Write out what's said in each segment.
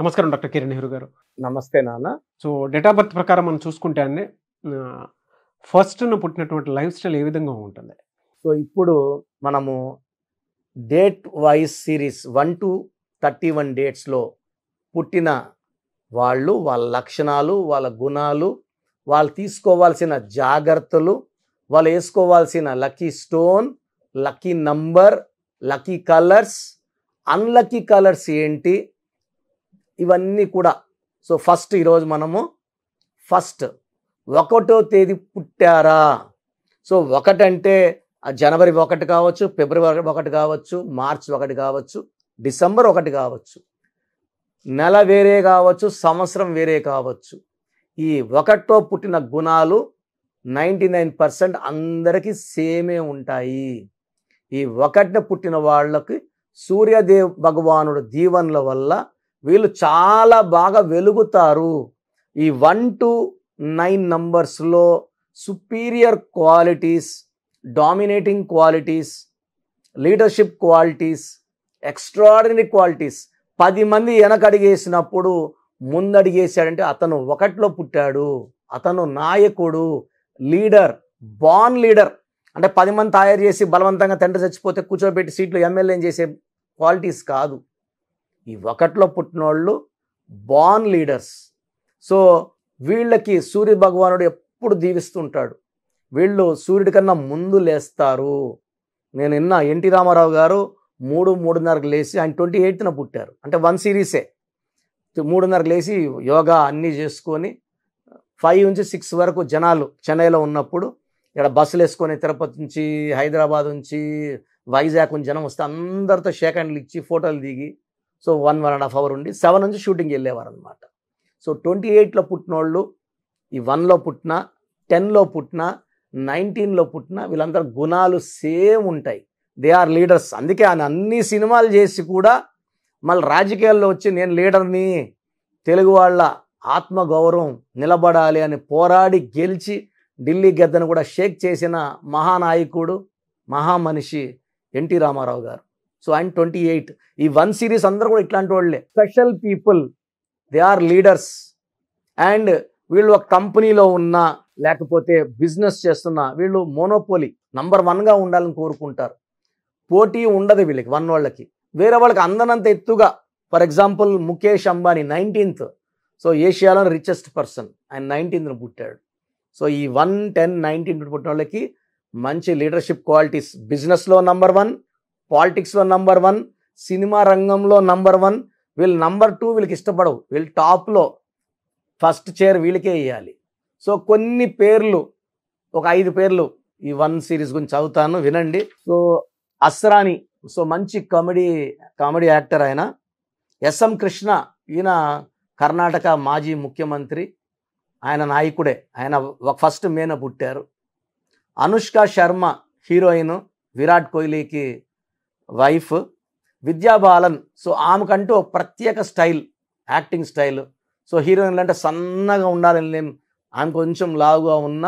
నమస్కారం డాక్టర్ కిరణ్ నెహ్రూ గారు నమస్తే నాన్న సో డేట్ ఆఫ్ బర్త్ ప్రకారం మనం చూసుకుంటే అండి ఫస్ట్ను పుట్టినటువంటి లైఫ్ స్టైల్ ఏ విధంగా ఉంటుంది సో ఇప్పుడు మనము date wise series one to thirty one డేట్స్లో పుట్టిన వాళ్ళు వాళ్ళ లక్షణాలు వాళ్ళ గుణాలు వాళ్ళు తీసుకోవాల్సిన జాగ్రత్తలు వాళ్ళు వేసుకోవాల్సిన lucky stone lucky number lucky colours unlucky colours ఏంటి ఇవన్నీ కూడా సో ఫస్ట్ ఈరోజు మనము ఫస్ట్ ఒకటో తేదీ పుట్టారా సో ఒకటంటే జనవరి ఒకటి కావచ్చు ఫిబ్రవరి ఒకటి కావచ్చు మార్చ్ ఒకటి కావచ్చు డిసెంబర్ ఒకటి కావచ్చు నెల వేరే కావచ్చు సంవత్సరం వేరే కావచ్చు ఈ ఒకటో పుట్టిన గుణాలు నైంటీ నైన్ పర్సెంట్ అందరికీ సేమే ఉంటాయి ఈ ఒకటిన పుట్టిన వాళ్ళకి సూర్యదేవ్ భగవానుడు దీవెనల వల్ల వీళ్ళు చాలా బాగా వెలుగుతారు ఈ వన్ టు నైన్ నంబర్స్లో superior qualities dominating qualities leadership qualities extraordinary qualities పది మంది వెనకడిగేసినప్పుడు ముందడిగేసాడంటే అతను ఒకటిలో పుట్టాడు అతను నాయకుడు లీడర్ బాన్ లీడర్ అంటే పది మంది తయారు చేసి బలవంతంగా తండ్రి చచ్చిపోతే కూర్చోబెట్టి సీట్లు ఎమ్మెల్యేని చేసే క్వాలిటీస్ కాదు ఈ పుట్టిన పుట్టినోళ్ళు బాన్ లీడర్స్ సో వీళ్ళకి సూర్య భగవానుడు ఎప్పుడు దీవిస్తుంటాడు వీళ్ళు సూర్యుడి కన్నా ముందు లేస్తారు నేను నిన్న ఎన్టీ రామారావు గారు మూడు మూడున్నరకు లేచి ఆయన ట్వంటీ ఎయిత్న పుట్టారు అంటే వన్ సిరీసే మూడున్నరకు లేచి యోగా అన్నీ చేసుకొని ఫైవ్ నుంచి సిక్స్ వరకు జనాలు చెన్నైలో ఉన్నప్పుడు ఇక్కడ బస్సులు వేసుకొని తిరుపతి నుంచి హైదరాబాద్ నుంచి వైజాగ్ నుంచి జనం వస్తే అందరితో షేక్ హ్యాండ్లు ఇచ్చి ఫోటోలు దిగి so one one and half hour ఉండి సెవెన్ నుంచి షూటింగ్కి వెళ్ళేవారు అనమాట సో ట్వంటీ ఎయిట్లో పుట్టినోళ్ళు ఈ వన్లో పుట్టిన టెన్లో పుట్టిన నైన్టీన్లో పుట్టిన వీళ్ళందరూ గుణాలు సేమ్ ఉంటాయి దే ఆర్ లీడర్స్ అందుకే ఆయన అన్ని సినిమాలు చేసి కూడా మళ్ళీ రాజకీయాల్లో వచ్చి నేను లీడర్ని తెలుగు వాళ్ళ ఆత్మగౌరవం నిలబడాలి అని పోరాడి గెలిచి ఢిల్లీ గద్దను కూడా షేక్ చేసిన మహానాయకుడు మహామనిషి ఎన్టీ రామారావు గారు సో అండ్ ట్వంటీ ఎయిట్ ఈ వన్ సిరీస్ అందరూ కూడా ఇట్లాంటి వాళ్ళే special people they are leaders and వీళ్ళు ఒక కంపెనీలో ఉన్నా లేకపోతే బిజినెస్ చేస్తున్నా వీళ్ళు మోనోపోలి నంబర్ వన్గా ఉండాలని కోరుకుంటారు పోటీ ఉండదు వీళ్ళకి వన్ వాళ్ళకి వేరే వాళ్ళకి అందనంత ఎత్తుగా for example Mukesh Ambani nineteenth so ఏషియాలో రిచెస్ట్ పర్సన్ ఆయన నైన్టీన్త్ను పుట్టాడు సో ఈ వన్ టెన్ నైన్టీన్ పుట్టిన వాళ్ళకి మంచి లీడర్షిప్ క్వాలిటీస్ బిజినెస్లో నంబర్ వన్ పాలిటిక్స్లో నంబర్ వన్ సినిమా రంగంలో నంబర్ వన్ వీళ్ళు నంబర్ టూ వీళ్ళకి ఇష్టపడవు వీళ్ళు టాప్లో ఫస్ట్ చైర్ వీళ్ళకే ఇవ్వాలి సో కొన్ని పేర్లు ఒక ఐదు పేర్లు ఈ వన్ సిరీస్ గురించి చదువుతాను వినండి సో అస్రాని సో మంచి కామెడీ కామెడీ యాక్టర్ ఆయన ఎస్ఎం కృష్ణ ఈయన కర్ణాటక మాజీ ముఖ్యమంత్రి ఆయన నాయకుడే ఆయన ఫస్ట్ మేన పుట్టారు అనుష్క శర్మ హీరోయిన్ విరాట్ కోహ్లీకి వైఫ్ విద్యాబాలన్ సో ఆమెకంటూ ప్రత్యేక స్టైల్ యాక్టింగ్ స్టైల్ సో హీరోయిన్లు అంటే సన్నగా ఉండాలని నేను ఆమె కొంచెం లావుగా ఉన్న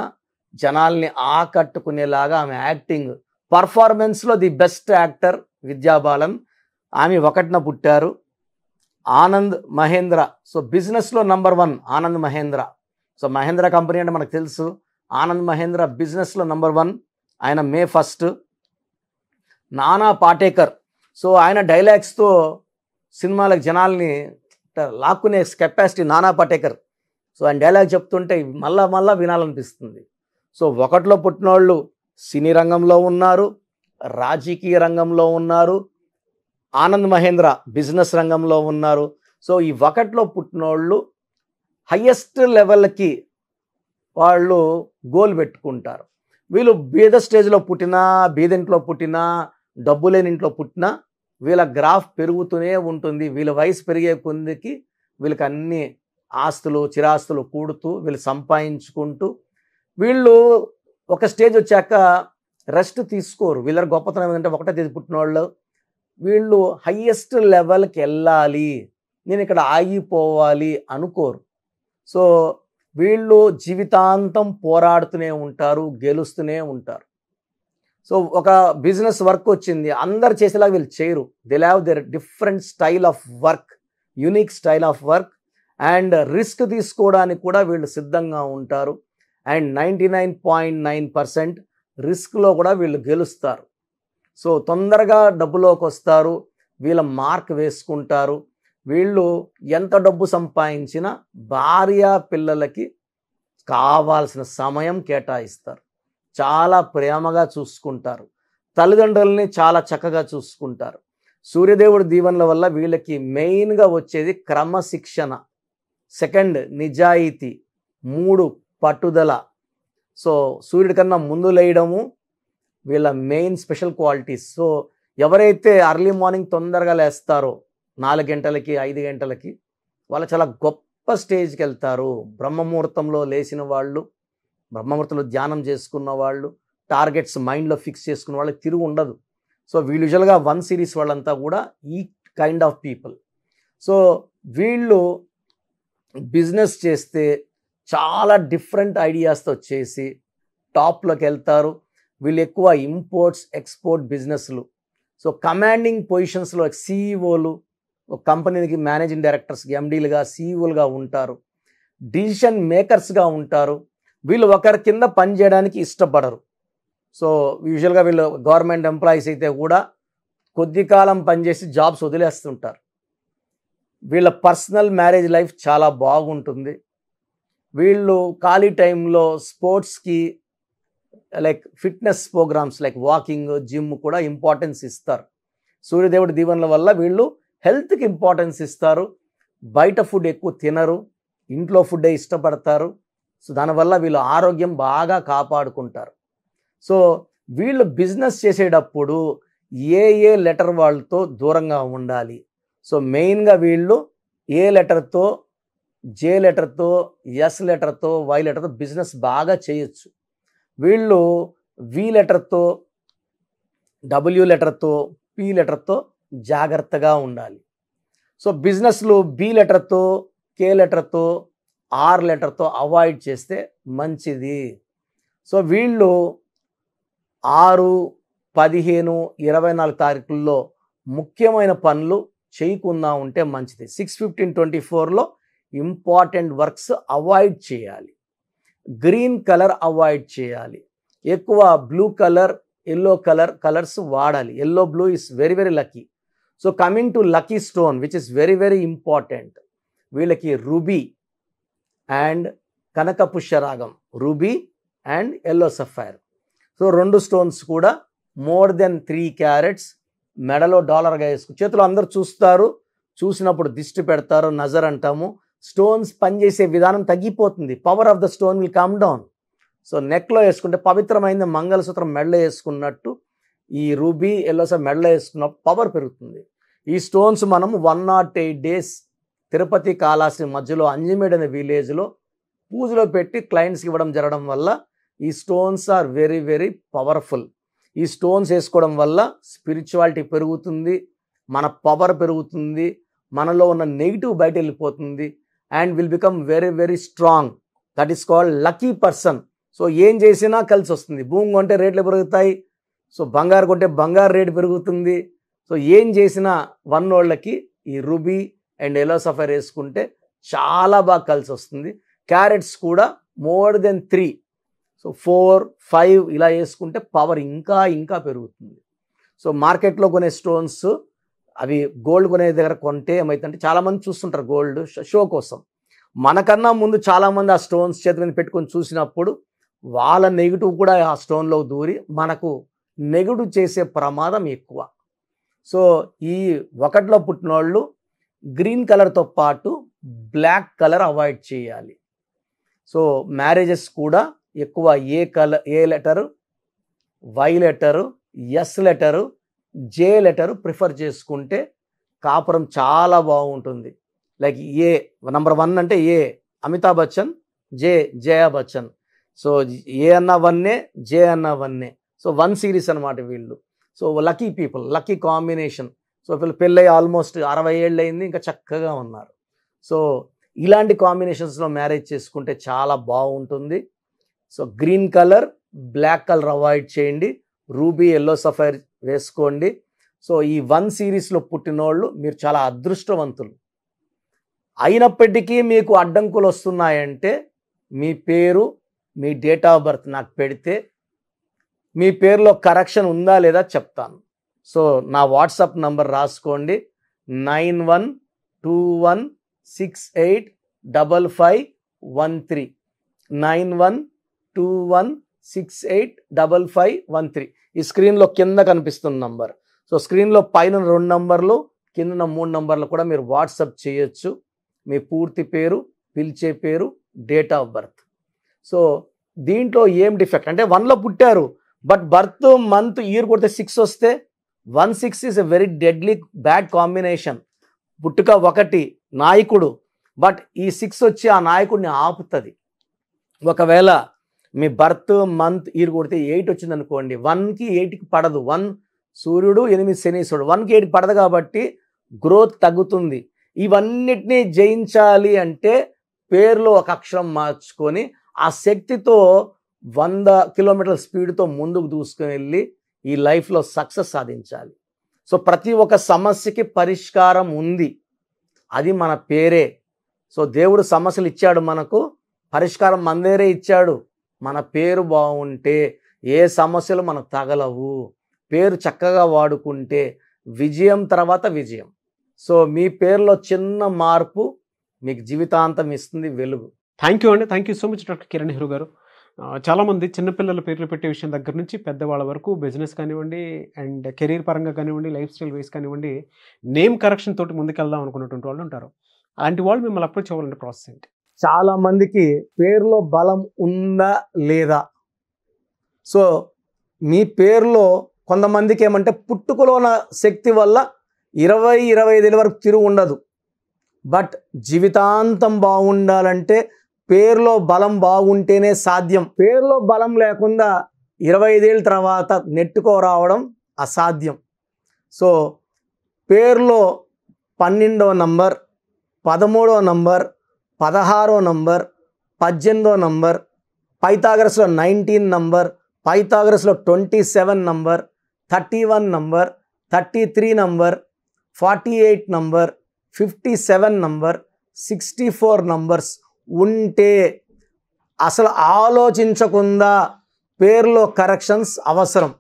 జనాల్ని ఆకట్టుకునేలాగా ఆమె యాక్టింగ్ పర్ఫార్మెన్స్లో ది బెస్ట్ యాక్టర్ విద్యాబాలన్ ఆమె ఒకటిన పుట్టారు ఆనంద్ మహేంద్ర సో బిజినెస్లో number one Anand Mahindra so Mahindra company అంటే మనకు తెలుసు ఆనంద్ మహేంద్ర బిజినెస్లో నంబర్ వన్ ఆయన మే ఫస్ట్ నానా పాటేకర్ సో ఆయన డైలాగ్స్తో సినిమాలకు జనాల్ని లాక్కునే కెపాసిటీ నానా పాటేకర్ సో ఆయన డైలాగ్ చెప్తుంటే మళ్ళా మళ్ళా వినాలనిపిస్తుంది సో ఒకటిలో పుట్టినోళ్ళు సినీ రంగంలో ఉన్నారు రాజకీయ రంగంలో ఉన్నారు ఆనంద్ మహేంద్ర బిజినెస్ రంగంలో ఉన్నారు సో ఈ ఒకటిలో పుట్టినోళ్ళు హయ్యెస్ట్ లెవెల్కి వాళ్ళు గోల్ పెట్టుకుంటారు వీళ్ళు బీద స్టేజ్లో పుట్టినా బీదింట్లో పుట్టినా డబ్బు లేని ఇంట్లో పుట్టినా వీళ్ళ గ్రాఫ్ పెరుగుతూనే ఉంటుంది వీళ్ళ వయసు పెరిగే కొందికి వీళ్ళకి అన్ని ఆస్తులు చిరాస్తులు కూడుతూ వీళ్ళు సంపాదించుకుంటూ వీళ్ళు ఒక స్టేజ్ వచ్చాక రెస్ట్ తీసుకోరు వీళ్ళ గొప్పతనం ఏంటంటే ఒకటే తేదీ పుట్టిన వాళ్ళు వీళ్ళు హయ్యెస్ట్ లెవెల్కి వెళ్ళాలి నేను ఇక్కడ ఆగిపోవాలి అనుకోరు సో వీళ్ళు జీవితాంతం పోరాడుతూనే ఉంటారు గెలుస్తూనే ఉంటారు సో ఒక బిజినెస్ వర్క్ వచ్చింది అందరు చేసేలాగా వీళ్ళు చేయరు they have their different style of work unique style of work and risk తీసుకోవడానికి కూడా వీళ్ళు సిద్ధంగా ఉంటారు and ninety nine point nine percent రిస్క్లో కూడా వీళ్ళు గెలుస్తారు సో తొందరగా డబ్బులోకి వస్తారు వీళ్ళ మార్క్ వేసుకుంటారు వీళ్ళు ఎంత డబ్బు సంపాదించినా భార్య పిల్లలకి కావాల్సిన సమయం కేటాయిస్తారు చాలా ప్రేమగా చూసుకుంటారు తల్లిదండ్రులని చాలా చక్కగా చూసుకుంటారు సూర్యదేవుడి దీవెనల వల్ల వీళ్ళకి మెయిన్గా వచ్చేది క్రమశిక్షణ సెకండ్ నిజాయితీ మూడు పట్టుదల సో సూర్యుడి కన్నా ముందు లేయడము వీళ్ళ మెయిన్ స్పెషల్ క్వాలిటీస్ సో ఎవరైతే అర్లీ మార్నింగ్ తొందరగా లేస్తారో నాలుగు గంటలకి ఐదు గంటలకి వాళ్ళు చాలా గొప్ప స్టేజ్కి వెళ్తారు బ్రహ్మముహూర్తంలో లేచిన వాళ్ళు బ్రహ్మమృతిలో ధ్యానం చేసుకున్న వాళ్ళు టార్గెట్స్ మైండ్లో ఫిక్స్ చేసుకున్న వాళ్ళకి తిరుగు ఉండదు సో వీళ్ళు యూజువల్గా వన్ సిరీస్ వాళ్ళంతా కూడా ఈ కైండ్ ఆఫ్ పీపుల్ సో వీళ్ళు బిజినెస్ చేస్తే చాలా డిఫరెంట్ ఐడియాస్తో చేసి టాప్లోకి వెళ్తారు వీళ్ళు ఎక్కువ ఇంపోర్ట్స్ ఎక్స్పోర్ట్ బిజినెస్లు సో కమాండింగ్ పొజిషన్స్లో సీఈఓలు కంపెనీకి మేనేజింగ్ డైరెక్టర్స్కి ఎండీలుగా సీఈఓలుగా ఉంటారు డిసిషన్ మేకర్స్గా ఉంటారు వీళ్ళు ఒకరి కింద పనిచేయడానికి ఇష్టపడరు సో యూజువల్గా వీళ్ళు గవర్నమెంట్ ఎంప్లాయీస్ అయితే కూడా కొద్ది కాలం పనిచేసి జాబ్స్ వదిలేస్తుంటారు వీళ్ళ పర్సనల్ మ్యారేజ్ లైఫ్ చాలా బాగుంటుంది వీళ్ళు ఖాళీ టైంలో స్పోర్ట్స్కి like fitness programmes like walking gym కూడా ఇంపార్టెన్స్ ఇస్తారు సూర్యదేవుడి దీవెనల వల్ల వీళ్ళు హెల్త్కి ఇంపార్టెన్స్ ఇస్తారు బయట ఫుడ్ ఎక్కువ తినరు ఇంట్లో ఫుడ్ ఇష్టపడతారు సో దానివల్ల వీళ్ళు ఆరోగ్యం బాగా కాపాడుకుంటారు సో వీళ్ళు బిజినెస్ చేసేటప్పుడు ఏ ఏ లెటర్ వాళ్ళతో దూరంగా ఉండాలి సో మెయిన్గా వీళ్ళు ఏ లెటర్తో జే లెటర్తో ఎస్ లెటర్తో వై లెటర్తో బిజినెస్ బాగా చేయొచ్చు వీళ్ళు వి లెటర్తో డబ్ల్యూ లెటర్తో పి లెటర్తో జాగ్రత్తగా ఉండాలి సో బిజినెస్లు బి లెటర్తో కే లెటర్తో ఆర్ లెటర్తో అవాయిడ్ చేస్తే మంచిది సో వీళ్ళు ఆరు పదిహేను ఇరవై నాలుగు తారీఖుల్లో ముఖ్యమైన పనులు చేయకుండా ఉంటే మంచిది సిక్స్ ఫిఫ్టీన్ ట్వంటీ ఫోర్లో ఇంపార్టెంట్ వర్క్స్ అవాయిడ్ చేయాలి గ్రీన్ కలర్ అవాయిడ్ చేయాలి ఎక్కువ blue colour yellow colour colours వాడాలి yellow blue is very very lucky so coming to lucky stone which is very very important వీళ్ళకి రుబీ అండ్ కనక పుష్యరాగం ruby and yellow sapphire so రెండు stones కూడా more than three carats మెడలో డాలర్గా వేసుకు చేతులు అందరు చూస్తారు చూసినప్పుడు దిష్టి పెడతారు నజర్ అంటాము స్టోన్స్ పనిచేసే విధానం తగ్గిపోతుంది power of the stone will come down so నెక్లో వేసుకుంటే పవిత్రమైన మంగళసూత్రం మెడలో వేసుకున్నట్టు ఈ రూబీ ఎల్లోసా మెడలో వేసుకున్నప్పుడు పవర్ పెరుగుతుంది ఈ స్టోన్స్ మనం one naught eight days Tirupati కాళాశ్రీ మధ్యలో అంజమేడ్ అనే విలేజ్లో పూజలో పెట్టి క్లయింట్స్కి ఇవ్వడం జరగడం వల్ల ఈ stones are very very powerful ఈ స్టోన్స్ వేసుకోవడం వల్ల స్పిరిచువాలిటీ పెరుగుతుంది మన పవర్ పెరుగుతుంది మనలో ఉన్న నెగిటివ్ బయట వెళ్ళిపోతుంది and will become very very strong that is called lucky person so ఏం చేసినా కలిసి వస్తుంది భూమి కొంటే రేట్లు పెరుగుతాయి సో బంగారు కొంటే బంగారు రేటు పెరుగుతుంది సో ఏం చేసినా వన్ వాళ్ళకి ఈ రుబీ అండ్ ఎల్లో వేసుకుంటే చాలా బాగా కలిసి వస్తుంది క్యారెట్స్ కూడా more than three so four five ఇలా వేసుకుంటే పవర్ ఇంకా ఇంకా పెరుగుతుంది సో మార్కెట్లో కొనే స్టోన్స్ అవి గోల్డ్ కొనే దగ్గర కొంటే ఏమవుతుందంటే చాలామంది చూస్తుంటారు గోల్డ్ షో కోసం మనకన్నా ముందు చాలామంది ఆ స్టోన్స్ చేతి మీద పెట్టుకొని చూసినప్పుడు వాళ్ళ నెగిటివ్ కూడా ఆ స్టోన్లో దూరి మనకు నెగిటివ్ చేసే ప్రమాదం ఎక్కువ సో ఈ ఒకటిలో పుట్టినోళ్ళు గ్రీన్ కలర్తో పాటు బ్లాక్ కలర్ అవాయిడ్ చేయాలి సో మ్యారేజెస్ కూడా ఎక్కువ A colour A letter Y letter S letter J letter prefer చేసుకుంటే కాపురం చాలా బాగుంటుంది లైక్ ఏ నంబర్ వన్ అంటే A Amitabh Bachchan J Jaya Bachchan so A అన్న వన్నే జే అన్న వన్నే సో వన్ సిరీస్ అనమాట వీళ్ళు so lucky people lucky combination so వీళ్ళు పెళ్ళై ఆల్మోస్ట్ అరవై ఏళ్ళు అయింది ఇంకా చక్కగా ఉన్నారు సో ఇలాంటి కాంబినేషన్స్లో మ్యారేజ్ చేసుకుంటే చాలా బాగుంటుంది so green colour black colour avoid చేయండి రూబీ ఎల్లో సఫైర్ వేసుకోండి సో ఈ వన్ సిరీస్లో పుట్టినోళ్ళు మీరు చాలా అదృష్టవంతులు అయినప్పటికీ మీకు అడ్డంకులు వస్తున్నాయంటే మీ పేరు మీ డేట్ ఆఫ్ బర్త్ నాకు పెడితే మీ పేరులో కరెక్షన్ ఉందా లేదా చెప్తాను సో నా వాట్సాప్ నంబర్ రాసుకోండి nine one two one six eight double five one three nine one two one six eight double five one three ఈ స్క్రీన్లో కింద కనిపిస్తున్న నంబర్ సో స్క్రీన్లో పైన రెండు నంబర్లు కింద మూడు నంబర్లు కూడా మీరు వాట్సాప్ చేయొచ్చు మీ పూర్తి పేరు పిలిచే పేరు డేట్ ఆఫ్ బర్త్ సో దీంట్లో ఏం డిఫెక్ట్ అంటే వన్లో పుట్టారు బట్ బర్త్ మంత్ ఇయర్ కొడితే సిక్స్ వస్తే one six is a very deadly bad combination పుట్టుక ఒకటి నాయకుడు బట్ ఈ సిక్స్ వచ్చి ఆ నాయకుడిని ఆపుతుంది ఒకవేళ మీ బర్త్ మంత్ ఇయర్ కొడితే ఎయిట్ వచ్చింది అనుకోండి వన్కి ఎయిట్కి పడదు వన్ సూర్యుడు ఎనిమిది శనీశ్వరుడు వన్కి ఎయిట్ పడదు కాబట్టి గ్రోత్ తగ్గుతుంది ఇవన్నిటినీ జయించాలి అంటే పేర్లో ఒక అక్షరం మార్చుకొని ఆ శక్తితో వంద కిలోమీటర్ల స్పీడ్తో ముందుకు దూసుకొని వెళ్ళి ఈ లైఫ్లో సక్సెస్ సాధించాలి సో ప్రతి ఒక్క సమస్యకి పరిష్కారం ఉంది అది మన పేరే సో దేవుడు సమస్యలు ఇచ్చాడు మనకు పరిష్కారం మందేరే ఇచ్చాడు మన పేరు బాగుంటే ఏ సమస్యలు మనకు తగలవు పేరు చక్కగా వాడుకుంటే విజయం తర్వాత విజయం సో మీ పేరులో చిన్న మార్పు మీకు జీవితాంతం ఇస్తుంది వెలుగు థ్యాంక్ యూ అండి thank you so much doctor Kiran hero garu చాలామంది చిన్నపిల్లల పేర్లు పెట్టే విషయం దగ్గర నుంచి పెద్దవాళ్ళ వరకు బిజినెస్ కానివ్వండి అండ్ కెరీర్ పరంగా కానివ్వండి లైఫ్ స్టైల్ వేస్ కానివ్వండి నేమ్ కరెక్షన్ తోటి ముందుకెళ్దాం అనుకున్నటువంటి వాళ్ళు ఉంటారు అలాంటి వాళ్ళు మిమ్మల్ని అప్రోచ్ అవ్వాలంటే ప్రాసెస్ ఏంటి చాలా మందికి పేరులో బలం ఉందా లేదా సో మీ పేరులో కొంతమందికి ఏమంటే పుట్టుకలోన శక్తి వల్ల ఇరవై ఇరవై ఐదేళ్ళ వరకు తిరుగు ఉండదు బట్ జీవితాంతం బాగుండాలంటే పేర్లో బలం బాగుంటేనే సాధ్యం పేర్లో బలం లేకుండా ఇరవై ఐదేళ్ళ తర్వాత నెట్టుకోరావడం అసాధ్యం సో పేర్లో పన్నెండవ నంబర్ పదమూడో నంబర్ పదహారో నంబర్ పద్దెనిమిదో నంబర్ పైతాగరస్లో నైన్టీన్ నంబర్ పైతాగరస్లో twenty seven number thirty one number thirty three number forty eight number fifty seven number sixty four numbers ఉంటే అసలు ఆలోచించకుండా పేర్లో కరెక్షన్స్ అవసరం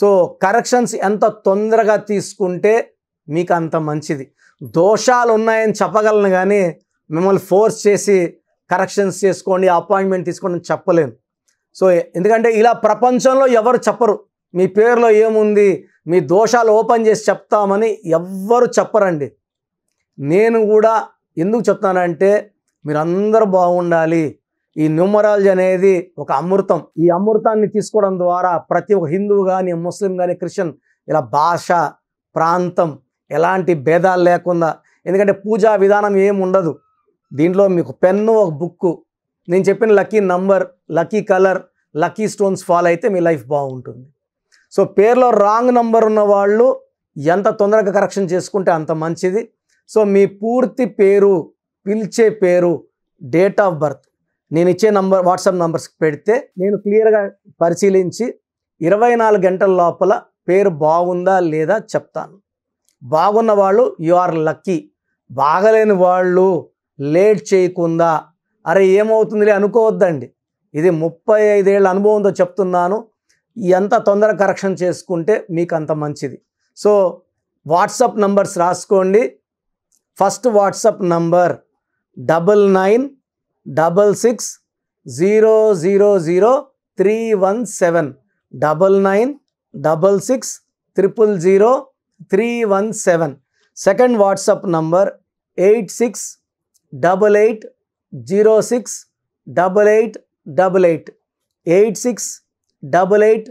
సో కరెక్షన్స్ ఎంత తొందరగా తీసుకుంటే మీకు అంత మంచిది దోషాలు ఉన్నాయని చెప్పగలను కానీ మిమ్మల్ని ఫోర్స్ చేసి కరెక్షన్స్ చేసుకోండి అపాయింట్మెంట్ తీసుకోండి చెప్పలేను సో ఎందుకంటే ఇలా ప్రపంచంలో ఎవరు చెప్పరు మీ పేరులో ఏముంది మీ దోషాలు ఓపెన్ చేసి చెప్తామని ఎవ్వరు చెప్పరండి నేను కూడా ఎందుకు చెప్తానంటే మీరందరూ బాగుండాలి ఈ న్యూమరాలజీ అనేది ఒక అమృతం ఈ అమృతాన్ని తీసుకోవడం ద్వారా ప్రతి ఒక్క హిందువు కానీ ముస్లిం కానీ క్రిస్టియన్ ఇలా భాష ప్రాంతం ఎలాంటి భేదాలు లేకుండా ఎందుకంటే పూజా విధానం ఏమి ఉండదు దీంట్లో మీకు పెన్ను ఒక బుక్కు నేను చెప్పిన lucky number lucky colour lucky stones follow అయితే మీ లైఫ్ బాగుంటుంది సో పేర్లో రాంగ్ నంబర్ ఉన్న వాళ్ళు ఎంత తొందరగా కరెక్షన్ చేసుకుంటే అంత మంచిది సో మీ పూర్తి పేరు పిలిచే పేరు డేట్ ఆఫ్ బర్త్ నేను ఇచ్చే నంబర్ వాట్సాప్ నంబర్స్కి పెడితే నేను క్లియర్గా పరిశీలించి ఇరవై నాలుగు గంటల లోపల పేరు బాగుందా లేదా చెప్తాను బాగున్న వాళ్ళు యు ఆర్ లక్కీ బాగలేని వాళ్ళు లేట్ చేయకుందా అరే ఏమవుతుందిలే అనుకోవద్దండి ఇది ముప్పై ఐదేళ్ళ అనుభవంతో చెప్తున్నాను ఎంత తొందర కరెక్షన్ చేసుకుంటే మీకు అంత మంచిది సో వాట్సాప్ నంబర్స్ రాసుకోండి first WhatsApp number double nine double six zero zero zero three one seven double nine double six triple zero three one seven. Second WhatsApp number eight six double eight zero six double eight double eight eight six double eight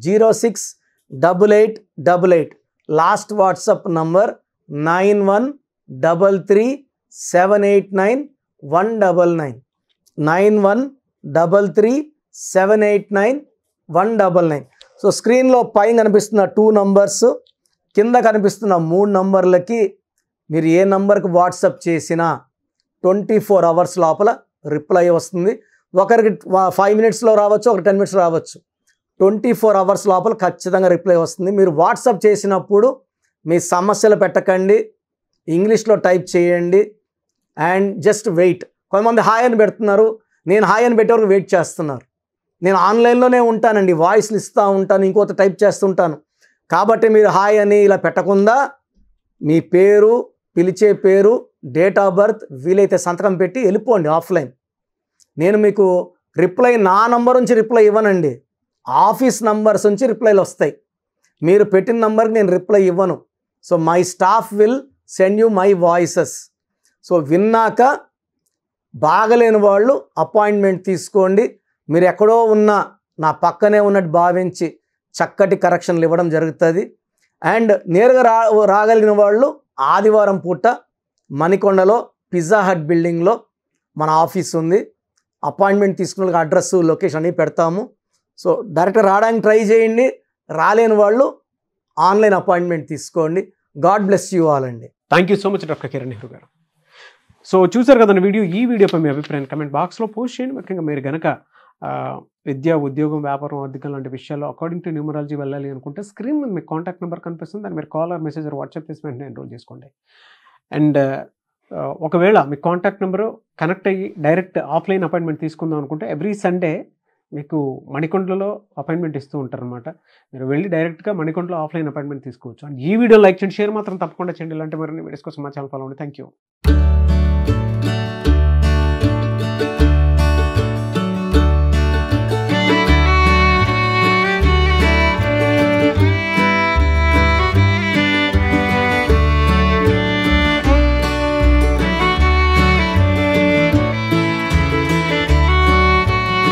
zero six double eight double eight. Last WhatsApp number nine one double three seven eight nine one double nine nine one double three seven eight nine one double nine so స్క్రీన్లో పైన కనిపిస్తున్న two numbers కింద కనిపిస్తున్న మూడు నంబర్లకి మీరు ఏ నంబర్కి WhatsApp చేసినా twenty four hours లోపల రిప్లై వస్తుంది ఒకరికి ఫైవ్ మినిట్స్లో రావచ్చు ఒక టెన్ మినిట్స్లో రావచ్చు ట్వంటీ ఫోర్ అవర్స్ లోపల ఖచ్చితంగా రిప్లై వస్తుంది మీరు వాట్సప్ చేసినప్పుడు మీ సమస్యలు పెట్టకండి ఇంగ్లీష్లో టైప్ చేయండి అండ్ జస్ట్ వెయిట్ కొంతమంది హాయ్ అని పెడుతున్నారు నేను హాయ్ అని పెట్టేవరకు వెయిట్ చేస్తున్నారు నేను ఆన్లైన్లోనే ఉంటానండి వాయిస్లు ఇస్తూ ఉంటాను ఇంకోత టైప్ చేస్తుంటాను కాబట్టి మీరు హాయ్ అని ఇలా పెట్టకుండా మీ పేరు పిలిచే పేరు డేట్ ఆఫ్ బర్త్ వీలైతే సంతకం పెట్టి వెళ్ళిపోండి ఆఫ్లైన్ నేను మీకు రిప్లై నా నంబర్ నుంచి రిప్లై ఇవ్వనండి ఆఫీస్ నంబర్స్ నుంచి రిప్లైలు వస్తాయి మీరు పెట్టిన నంబర్కి నేను రిప్లై ఇవ్వను so my staff will send you my voices so విన్నాక బాగలేని వాళ్ళు అపాయింట్మెంట్ తీసుకోండి మీరు ఎక్కడో ఉన్న నా పక్కనే ఉన్నట్టు భావించి చక్కటి కరెక్షన్లు ఇవ్వడం జరుగుతుంది అండ్ నేరుగా రా రాగలిగిన వాళ్ళు ఆదివారం పూట మణికొండలో పిజ్జా హట్ బిల్డింగ్లో మన ఆఫీస్ ఉంది అపాయింట్మెంట్ తీసుకున్న అడ్రస్ లొకేషన్ అన్నీ పెడతాము సో డైరెక్ట్ రావడానికి ట్రై చేయండి రాలేని వాళ్ళు ఆన్లైన్ అపాయింట్మెంట్ తీసుకోండి గాడ్ బ్లెస్ యూ ఆల్ అండి thank you so much doctor Kiran Nehru garu so చూసారు కదా వీడియో ఈ వీడియోపై మీ అభిప్రాయం కమెంట్ బాక్స్లో పోస్ట్ చేయండి ముఖ్యంగా మీరు కనుక విద్య ఉద్యోగం వ్యాపారం ఆర్థికం లాంటి విషయాల్లో అకార్డింగ్ టు న్యూమరాలజీ వెళ్ళాలి అనుకుంటే స్క్రీన్ మీద మీకు కాంటాక్ట్ నెంబర్ కనిపిస్తుంది దాన్ని మీరు కాల్ ఆర్ మెసేజ్ వాట్సాప్ చేసి వెంటనే ఎన్రోల్ చేసుకోండి అండ్ ఒకవేళ మీ కాంటాక్ట్ నెంబరు కనెక్ట్ అయ్యి డైరెక్ట్ ఆఫ్లైన్ అపాయింట్మెంట్ తీసుకుందాం అనుకుంటే ఎవ్రీ సండే మీకు మణికొండలో అపాయింట్మెంట్ ఇస్తూ ఉంటారనమాట మీరు వెళ్ళి డైరెక్ట్గా మణికొండలో ఆఫ్లైన్ అపాయింట్మెంట్ తీసుకోవచ్చు అండ్ ఈ వీడియో లైక్ చేయండి షేర్ మాత్రం తప్పకుండా చేయండి ఇలాంటి మరిన్ని వీడియోస్ కోసం మా ఛానల్ ఫాలో అండి థ్యాంక్ యూ